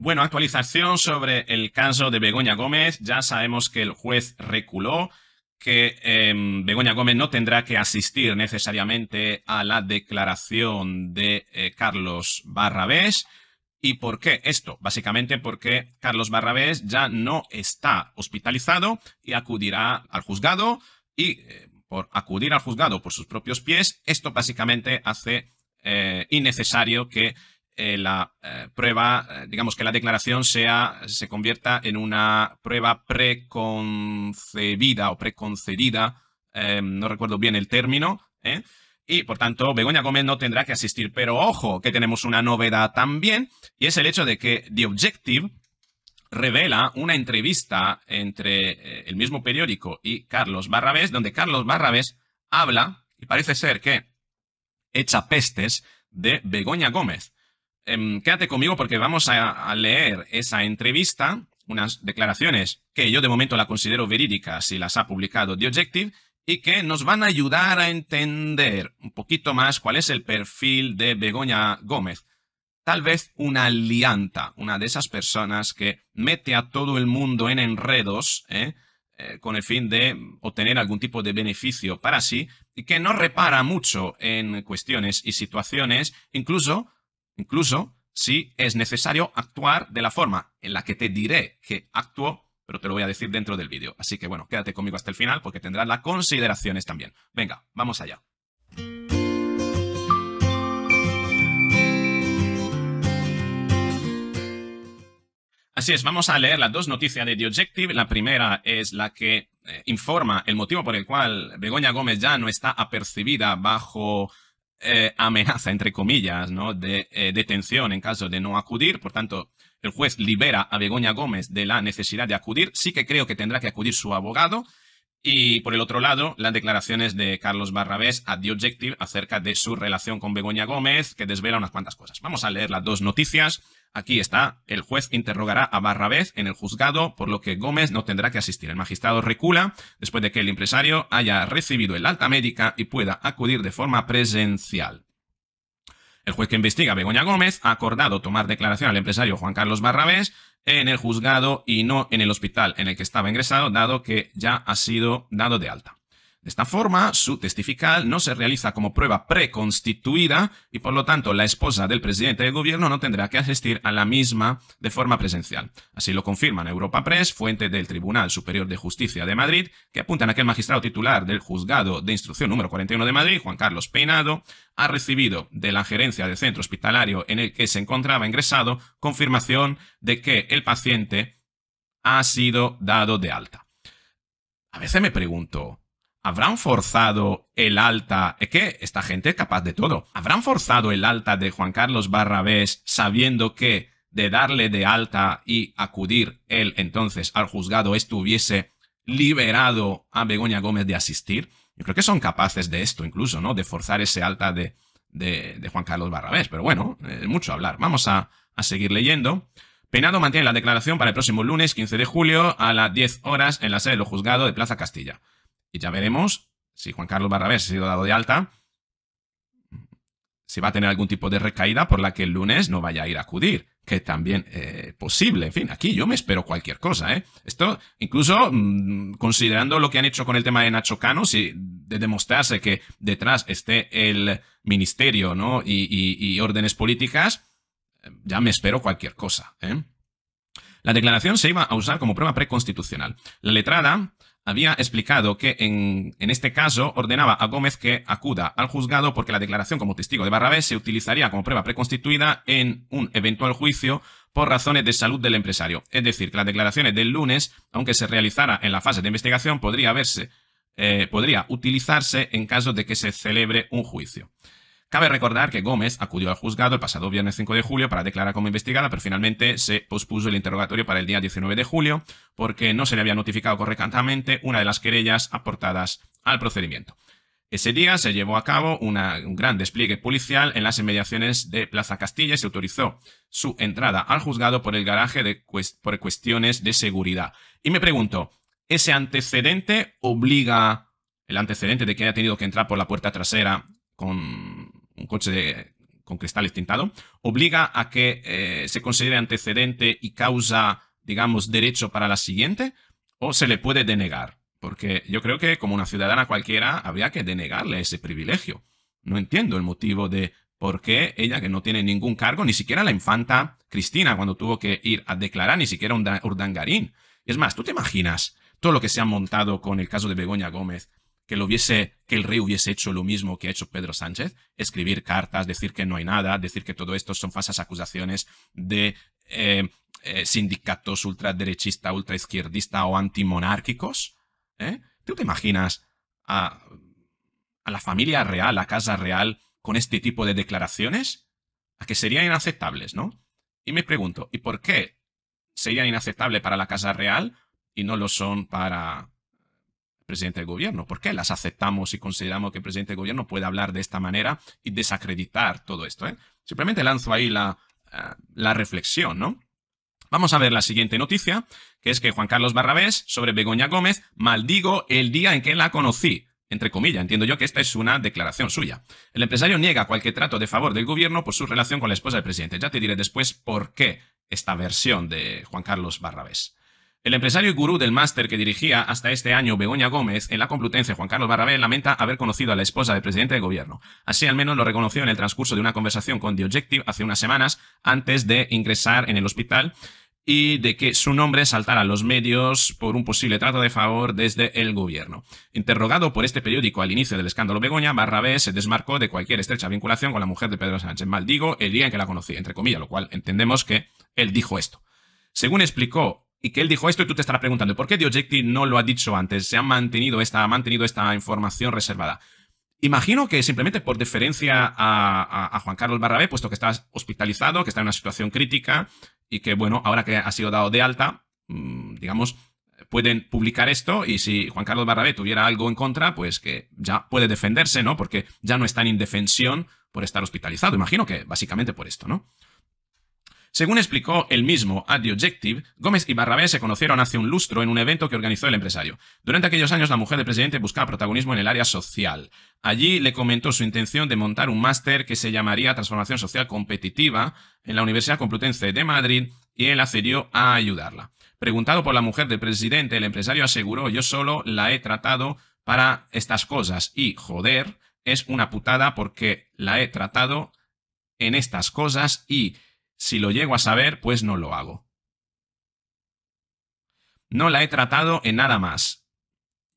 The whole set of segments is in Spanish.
Bueno, actualización sobre el caso de Begoña Gómez. Ya sabemos que el juez reculó, que em, Begoña Gómez no tendrá que asistir necesariamente a la declaración de eh, Carlos Barrabés. ¿Y por qué esto? Básicamente porque Carlos Barrabés ya no está hospitalizado y acudirá al juzgado y eh, por acudir al juzgado por sus propios pies, esto básicamente hace eh, innecesario que eh, la eh, prueba, eh, digamos que la declaración sea, se convierta en una prueba preconcebida o preconcedida, no recuerdo bien el término, y por tanto Begoña Gómez no tendrá que asistir. Pero ojo, que tenemos una novedad también, y es el hecho de que The Objective revela una entrevista entre el mismo periódico y Carlos Barrabés, donde Carlos Barrabés habla, y parece ser que echa pestes, de Begoña Gómez. Em, quédate conmigo porque vamos a, leer esa entrevista, unas declaraciones que yo de momento la considero verídicas y las ha publicado The Objective y que nos van a ayudar a entender un poquito más cuál es el perfil de Begoña Gómez. Tal vez una alianta, una de esas personas que mete a todo el mundo en enredos, ¿eh? Eh, con el fin de obtener algún tipo de beneficio para sí, y que no repara mucho en cuestiones y situaciones, incluso Incluso si es necesario actuar de la forma en la que te diré que actúo, pero te lo voy a decir dentro del vídeo. Así que bueno, quédate conmigo hasta el final porque tendrás las consideraciones también. Venga, vamos allá. Así es, vamos a leer las dos noticias de The Objective. La primera es la que eh, informa el motivo por el cual Begoña Gómez ya no está apercibida bajo eh, amenaza, entre comillas, ¿no? de eh, detención en caso de no acudir. Por tanto, el juez libera a Begoña Gómez de la necesidad de acudir. Sí que creo que tendrá que acudir su abogado. Y por el otro lado, las declaraciones de Carlos Barrabés a The Objective acerca de su relación con Begoña Gómez, que desvela unas cuantas cosas. Vamos a leer las dos noticias. Aquí está. El juez interrogará a Barrabés en el juzgado, por lo que Gómez no tendrá que asistir. El magistrado recula después de que el empresario haya recibido el alta médica y pueda acudir de forma presencial. El juez que investiga Begoña Gómez ha acordado tomar declaración al empresario Juan Carlos Barrabés en el juzgado y no en el hospital en el que estaba ingresado, dado que ya ha sido dado de alta. De esta forma, su testifical no se realiza como prueba preconstituida y por lo tanto la esposa del presidente del gobierno no tendrá que asistir a la misma de forma presencial. Así lo confirman Europa Press, fuente del Tribunal Superior de Justicia de Madrid, que apunta en que el magistrado titular del juzgado de instrucción número 41 de Madrid, Juan Carlos Peinado, ha recibido de la gerencia del centro hospitalario en el que se encontraba ingresado confirmación de que el paciente ha sido dado de alta. A veces me pregunto, habrán forzado el alta. Es que esta gente es capaz de todo. Habrán forzado el alta de Juan Carlos Barrabés sabiendo que de darle de alta y acudir él entonces al juzgado estuviese liberado a Begoña Gómez de asistir. Yo creo que son capaces de esto incluso, ¿no? De forzar ese alta de, Juan Carlos Barrabés. Pero bueno, es mucho hablar. Vamos a, a seguir leyendo. Penado mantiene la declaración para el próximo lunes 15 de julio a las 10 horas en la sede del los de Plaza Castilla. Y ya veremos si Juan Carlos Barrabés ha sido dado de alta, si va a tener algún tipo de recaída por la que el lunes no vaya a ir a acudir, que también es eh, posible. En fin, aquí yo me espero cualquier cosa. ¿eh? Esto, incluso mm, considerando lo que han hecho con el tema de Nacho Cano, si de demostrarse que detrás esté el ministerio ¿no? y, órdenes políticas, ya me espero cualquier cosa. ¿eh? La declaración se iba a usar como prueba preconstitucional. La letrada había explicado que en, este caso ordenaba a Gómez que acuda al juzgado porque la declaración como testigo de Barrabés se utilizaría como prueba preconstituida en un eventual juicio por razones de salud del empresario. Es decir, que las declaraciones del lunes, aunque se realizara en la fase de investigación, podría verse, eh, podría utilizarse en caso de que se celebre un juicio. Cabe recordar que Gómez acudió al juzgado el pasado viernes 5 de julio para declarar como investigada, pero finalmente se pospuso el interrogatorio para el día 19 de julio porque no se le había notificado correctamente una de las querellas aportadas al procedimiento. Ese día se llevó a cabo un gran despliegue policial en las inmediaciones de Plaza Castilla y se autorizó su entrada al juzgado por el garaje por cuestiones de seguridad. Y me pregunto, ¿ese antecedente obliga, el antecedente de que haya tenido que entrar por la puerta trasera con un coche con cristales tintado, obliga a que eh, se considere antecedente y causa, digamos, derecho para la siguiente, o se le puede denegar. Porque yo creo que como una ciudadana cualquiera habría que denegarle ese privilegio. No entiendo el motivo de por qué ella que no tiene ningún cargo, ni siquiera la infanta Cristina cuando tuvo que ir a declarar, ni siquiera un urdangarín. Es más, ¿tú te imaginas todo lo que se ha montado con el caso de Begoña Gómez que, lo que el rey hubiese hecho lo mismo que ha hecho Pedro Sánchez, escribir cartas, decir que no hay nada, decir que todo esto son falsas acusaciones de eh, eh, sindicatos ultraderechista, ultraizquierdista o antimonárquicos. ¿eh? ¿Tú te imaginas a, a la familia real, a casa real, con este tipo de declaraciones? A que serían inaceptables, ¿no? Y me pregunto, ¿y por qué serían inaceptables para la casa real y no lo son para presidente del gobierno. ¿Por qué las aceptamos y consideramos que el presidente del gobierno puede hablar de esta manera y desacreditar todo esto? ¿eh? Simplemente lanzo ahí la, eh, la reflexión, ¿no? Vamos a ver la siguiente noticia, que es que Juan Carlos Barrabés, sobre Begoña Gómez, maldigo el día en que la conocí. Entre comillas, entiendo yo que esta es una declaración suya. El empresario niega cualquier trato de favor del gobierno por su relación con la esposa del presidente. Ya te diré después por qué esta versión de Juan Carlos Barrabés. El empresario y gurú del máster que dirigía hasta este año Begoña Gómez en la Complutense, Juan Carlos Barrabé, lamenta haber conocido a la esposa del presidente de gobierno. Así al menos lo reconoció en el transcurso de una conversación con The Objective hace unas semanas antes de ingresar en el hospital y de que su nombre saltara a los medios por un posible trato de favor desde el gobierno. Interrogado por este periódico al inicio del escándalo Begoña, Barrabé se desmarcó de cualquier estrecha vinculación con la mujer de Pedro Sánchez. Maldigo el día en que la conocí, entre comillas, lo cual entendemos que él dijo esto. Según explicó y que él dijo esto y tú te estarás preguntando, ¿por qué Objective no lo ha dicho antes? Se ha mantenido esta, mantenido esta información reservada. Imagino que simplemente por deferencia a, a Juan Carlos Barrabé, puesto que está hospitalizado, que está en una situación crítica y que, bueno, ahora que ha sido dado de alta, mm, digamos, pueden publicar esto y si Juan Carlos Barrabé tuviera algo en contra, pues que ya puede defenderse, ¿no? Porque ya no está en indefensión por estar hospitalizado. Imagino que básicamente por esto, ¿no? Según explicó el mismo a The Objective, Gómez y Barrabé se conocieron hace un lustro en un evento que organizó el empresario. Durante aquellos años, la mujer del presidente buscaba protagonismo en el área social. Allí le comentó su intención de montar un máster que se llamaría Transformación Social Competitiva en la Universidad Complutense de Madrid y él accedió a ayudarla. Preguntado por la mujer del presidente, el empresario aseguró, yo solo la he tratado para estas cosas y, joder, es una putada porque la he tratado en estas cosas y si lo llego a saber, pues no lo hago. No la he tratado en nada más.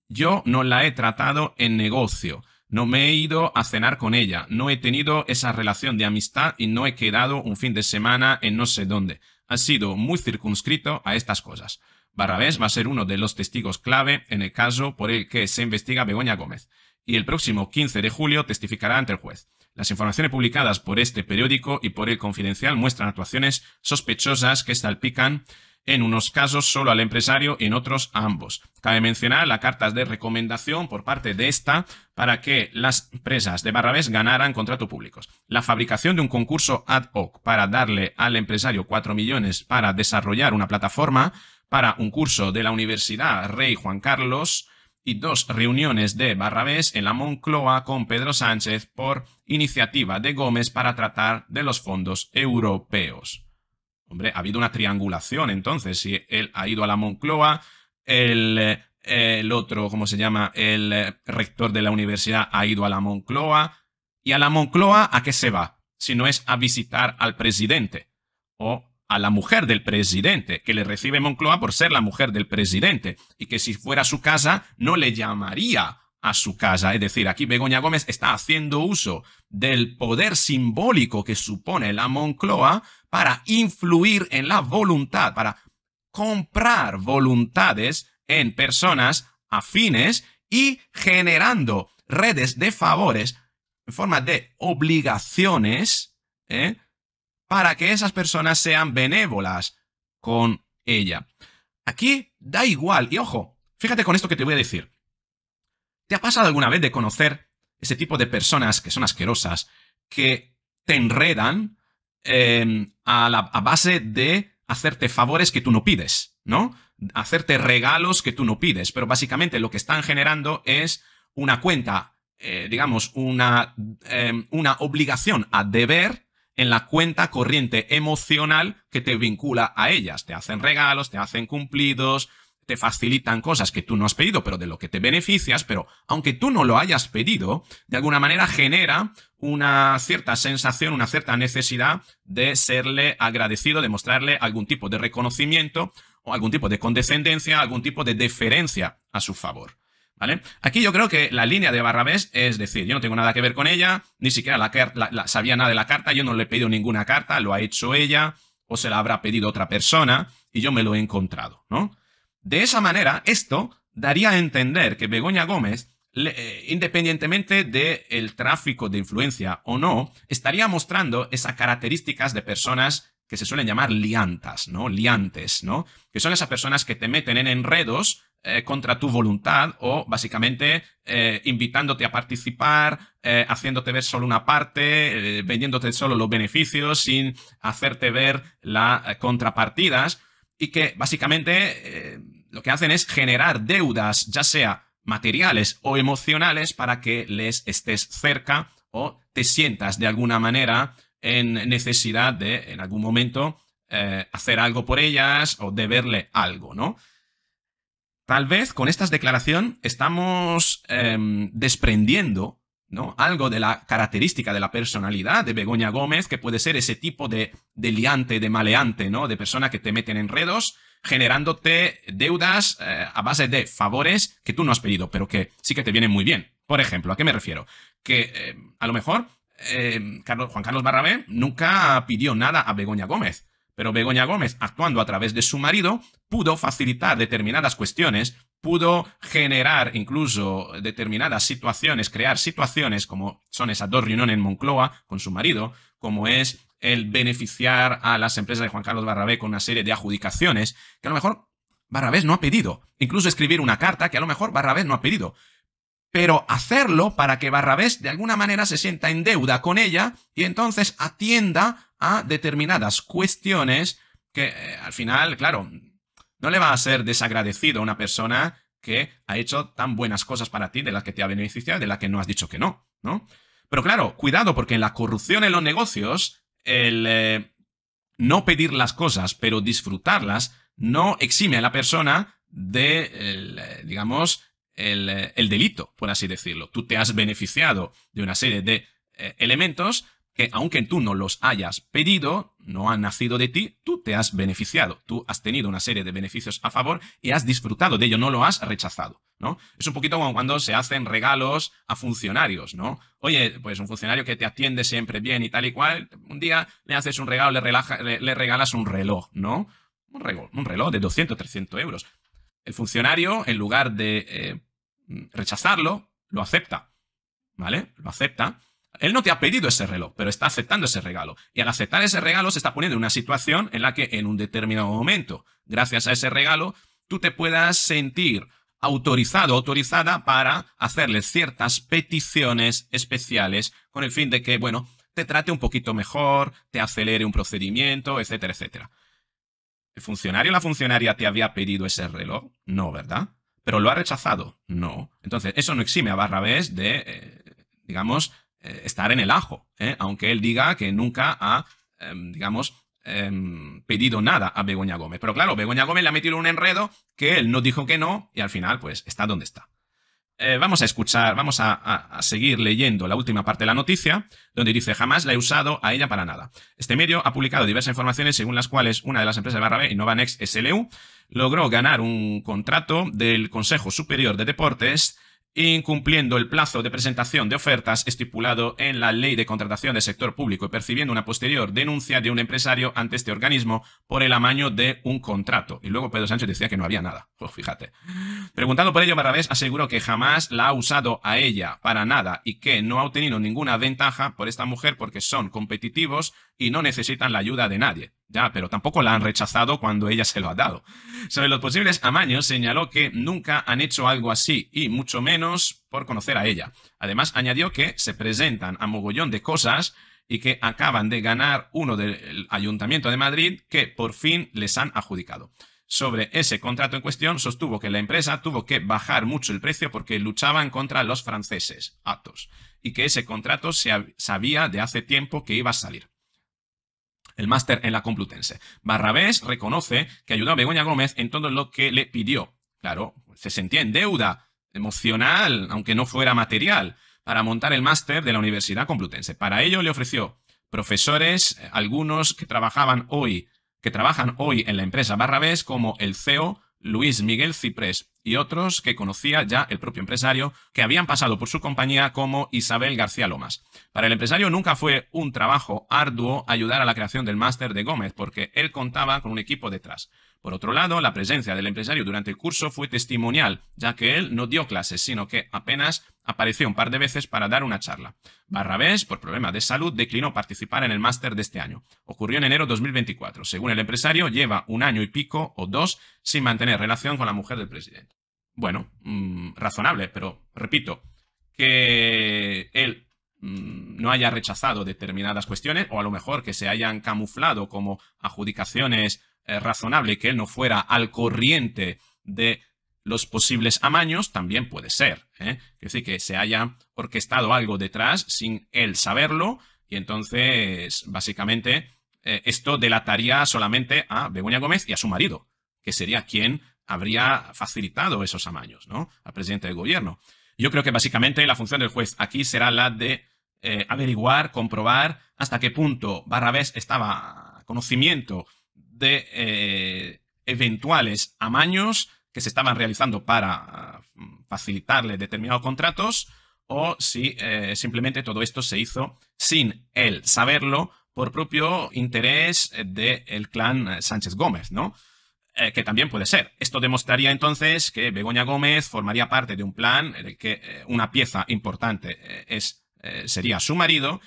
Yo no la he tratado en negocio. No me he ido a cenar con ella. No he tenido esa relación de amistad y no he quedado un fin de semana en no sé dónde. Ha sido muy circunscrito a estas cosas. Barrabés va a ser uno de los testigos clave en el caso por el que se investiga Begoña Gómez. Y el próximo 15 de julio testificará ante el juez. Las informaciones publicadas por este periódico y por el Confidencial muestran actuaciones sospechosas que salpican en unos casos solo al empresario y en otros a ambos. Cabe mencionar la carta de recomendación por parte de esta para que las empresas de Barrabés ganaran contratos públicos. La fabricación de un concurso ad hoc para darle al empresario 4 millones para desarrollar una plataforma para un curso de la Universidad Rey Juan Carlos y dos reuniones de Barrabés en la Moncloa con Pedro Sánchez por iniciativa de Gómez para tratar de los fondos europeos. Hombre, ha habido una triangulación entonces, si él ha ido a la Moncloa, el, eh, otro, ¿cómo se llama? El eh, rector de la universidad ha ido a la Moncloa. ¿Y a la Moncloa a qué se va? Si no es a visitar al presidente. O a la mujer del presidente, que le recibe Moncloa por ser la mujer del presidente, y que si fuera su casa no le llamaría a su casa. Es decir, aquí Begoña Gómez está haciendo uso del poder simbólico que supone la Moncloa para influir en la voluntad, para comprar voluntades en personas afines y generando redes de favores en forma de obligaciones ¿eh? para que esas personas sean benévolas con ella. Aquí da igual, y ojo, fíjate con esto que te voy a decir. ¿Te ha pasado alguna vez de conocer ese tipo de personas que son asquerosas, que te enredan em, a, la, base de hacerte favores que tú no pides, ¿no? Hacerte regalos que tú no pides, pero básicamente lo que están generando es una cuenta, eh, digamos, una, em, una obligación a deber en la cuenta corriente emocional que te vincula a ellas. Te hacen regalos, te hacen cumplidos, te facilitan cosas que tú no has pedido, pero de lo que te beneficias, pero aunque tú no lo hayas pedido, de alguna manera genera una cierta sensación, una cierta necesidad de serle agradecido, de mostrarle algún tipo de reconocimiento o algún tipo de condescendencia, algún tipo de deferencia a su favor. Aquí yo creo que la línea de Barrabés es decir, yo no tengo nada que ver con ella, ni siquiera la, sabía nada de la carta, yo no le he pedido ninguna carta, lo ha hecho ella o se la habrá pedido otra persona y yo me lo he encontrado, ¿no? De esa manera, esto daría a entender que Begoña Gómez, eh, independientemente del tráfico de influencia o no, estaría mostrando esas características de personas que se suelen llamar liantas, ¿no? Liantes, ¿no? Que son esas personas que te meten en enredos eh, contra tu voluntad o básicamente eh, invitándote a participar, eh, haciéndote ver solo una parte, vendiéndote solo los beneficios sin hacerte ver las contrapartidas y que básicamente lo que hacen es generar deudas, ya sea materiales o emocionales, para que les estés cerca o te sientas de alguna manera en necesidad de, en algún momento, hacer algo por ellas o deberle algo, ¿no? Tal vez con estas declaración estamos em, desprendiendo algo de la característica de la personalidad de Begoña Gómez, que puede ser ese tipo de, liante, de maleante, ¿no? de persona que te mete en enredos, generándote deudas eh, a base de favores que tú no has pedido, pero que sí que te vienen muy bien. Por ejemplo, ¿a qué me refiero? Que em, a lo mejor em, Carlos, Juan Carlos Barrabé nunca pidió nada a Begoña Gómez, pero Begoña Gómez, actuando a través de su marido, pudo facilitar determinadas cuestiones, pudo generar incluso determinadas situaciones, crear situaciones como son esas dos reuniones en Moncloa con su marido, como es el beneficiar a las empresas de Juan Carlos Barrabé con una serie de adjudicaciones que a lo mejor Barrabés no ha pedido. Incluso escribir una carta que a lo mejor Barrabés no ha pedido. Pero hacerlo para que Barrabés de alguna manera se sienta en deuda con ella y entonces atienda a determinadas cuestiones que eh, al final, claro, no le va a ser desagradecido a una persona que ha hecho tan buenas cosas para ti, de las que te ha beneficiado de las que no has dicho que no, ¿no? Pero claro, cuidado, porque en la corrupción en los negocios, el eh, no pedir las cosas, pero disfrutarlas, no exime a la persona de, eh, digamos, el, delito, por así decirlo. Tú te has beneficiado de una serie de elementos, aunque tú no los hayas pedido, no han nacido de ti, tú te has beneficiado, tú has tenido una serie de beneficios a favor y has disfrutado de ello, no lo has rechazado, ¿no? Es un poquito como cuando se hacen regalos a funcionarios, ¿no? Oye, pues un funcionario que te atiende siempre bien y tal y cual, un día le haces un regalo, le, le, regalas un reloj, ¿no? Un reloj, un reloj de 200, 300 euros. El funcionario, en lugar de eh, rechazarlo, lo acepta, ¿vale? Lo acepta él no te ha pedido ese reloj, pero está aceptando ese regalo. Y al aceptar ese regalo se está poniendo en una situación en la que en un determinado momento, gracias a ese regalo, tú te puedas sentir autorizado, autorizada para hacerle ciertas peticiones especiales con el fin de que, bueno, te trate un poquito mejor, te acelere un procedimiento, etcétera, etcétera. ¿El funcionario o la funcionaria te había pedido ese reloj? No, ¿verdad? ¿Pero lo ha rechazado? No. Entonces, eso no exime a vez de, eh, digamos, eh, estar en el ajo, ¿eh? aunque él diga que nunca ha, em, digamos, em, pedido nada a Begoña Gómez. Pero claro, Begoña Gómez le ha metido un enredo que él no dijo que no y al final, pues, está donde está. Eh, vamos a escuchar, vamos a, seguir leyendo la última parte de la noticia, donde dice, jamás la he usado a ella para nada. Este medio ha publicado diversas informaciones según las cuales una de las empresas de Barra B, Next SLU, logró ganar un contrato del Consejo Superior de Deportes incumpliendo el plazo de presentación de ofertas estipulado en la Ley de Contratación del Sector Público y percibiendo una posterior denuncia de un empresario ante este organismo por el amaño de un contrato. Y luego Pedro Sánchez decía que no había nada. Oh, fíjate. Preguntando por ello, Barrabés aseguró que jamás la ha usado a ella para nada y que no ha obtenido ninguna ventaja por esta mujer porque son competitivos y no necesitan la ayuda de nadie. Ya, pero tampoco la han rechazado cuando ella se lo ha dado. Sobre los posibles amaños, señaló que nunca han hecho algo así, y mucho menos por conocer a ella. Además, añadió que se presentan a mogollón de cosas y que acaban de ganar uno del Ayuntamiento de Madrid que por fin les han adjudicado. Sobre ese contrato en cuestión, sostuvo que la empresa tuvo que bajar mucho el precio porque luchaban contra los franceses, Atos, y que ese contrato se sabía de hace tiempo que iba a salir. El máster en la Complutense. Barrabés reconoce que ayudó a Begoña Gómez en todo lo que le pidió. Claro, se sentía en deuda emocional, aunque no fuera material, para montar el máster de la Universidad Complutense. Para ello le ofreció profesores, eh, algunos que trabajaban hoy, que trabajan hoy en la empresa Barrabés, como el CEO Luis Miguel Ciprés y otros que conocía ya el propio empresario, que habían pasado por su compañía como Isabel García Lomas. Para el empresario nunca fue un trabajo arduo ayudar a la creación del máster de Gómez, porque él contaba con un equipo detrás. Por otro lado, la presencia del empresario durante el curso fue testimonial, ya que él no dio clases, sino que apenas apareció un par de veces para dar una charla. Barrabés, por problemas de salud, declinó participar en el máster de este año. Ocurrió en enero 2024. Según el empresario, lleva un año y pico o dos sin mantener relación con la mujer del presidente. Bueno, mm, razonable, pero repito, que él mm, no haya rechazado determinadas cuestiones o a lo mejor que se hayan camuflado como adjudicaciones eh, razonable que él no fuera al corriente de los posibles amaños, también puede ser. Es ¿eh? decir, que se haya orquestado algo detrás sin él saberlo y entonces, básicamente, eh, esto delataría solamente a Begoña Gómez y a su marido, que sería quien habría facilitado esos amaños, ¿no? Al presidente del gobierno. Yo creo que básicamente la función del juez aquí será la de averiguar, comprobar hasta qué punto Barrabés estaba a conocimiento de eh, eventuales amaños que se estaban realizando para mm, facilitarle determinados contratos o si eh, simplemente todo esto se hizo sin él saberlo por propio interés del clan eh, Sánchez Gómez, ¿no? que también puede ser. Esto demostraría entonces que Begoña Gómez formaría parte de un plan en que una pieza importante es, sería su marido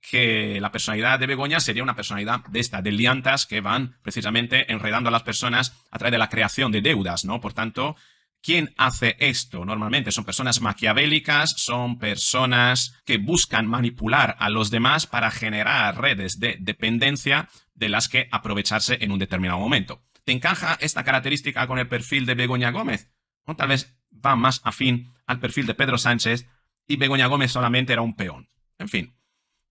que la personalidad de Begoña sería una personalidad de esta, de liantas que van precisamente enredando a las personas a través de la creación de deudas, ¿no? Por tanto, ¿quién hace esto? Normalmente son personas maquiavélicas, son personas que buscan manipular a los demás para generar redes de dependencia de las que aprovecharse en un determinado momento. ¿Te encaja esta característica con el perfil de Begoña Gómez? O tal vez va más afín al perfil de Pedro Sánchez y Begoña Gómez solamente era un peón. En fin,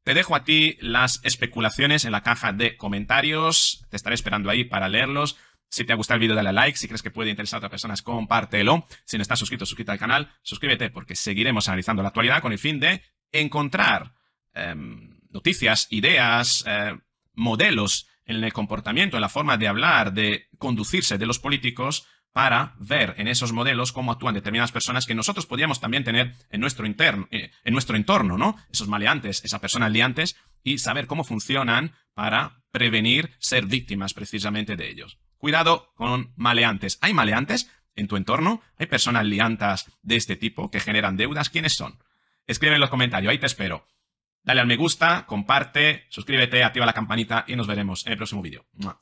te dejo a ti las especulaciones en la caja de comentarios. Te estaré esperando ahí para leerlos. Si te ha gustado el vídeo, dale like. Si crees que puede interesar a otras personas, compártelo. Si no estás suscrito, suscríbete al canal. Suscríbete porque seguiremos analizando la actualidad con el fin de encontrar em, noticias, ideas, eh, modelos en el comportamiento, en la forma de hablar, de conducirse de los políticos para ver en esos modelos cómo actúan determinadas personas que nosotros podríamos también tener en nuestro, interno, eh, en nuestro entorno, ¿no? Esos maleantes, esas personas liantes, y saber cómo funcionan para prevenir ser víctimas precisamente de ellos. Cuidado con maleantes. ¿Hay maleantes en tu entorno? ¿Hay personas liantas de este tipo que generan deudas? ¿Quiénes son? Escribe en los comentarios, ahí te espero. Dale al me gusta, comparte, suscríbete, activa la campanita y nos veremos en el próximo vídeo.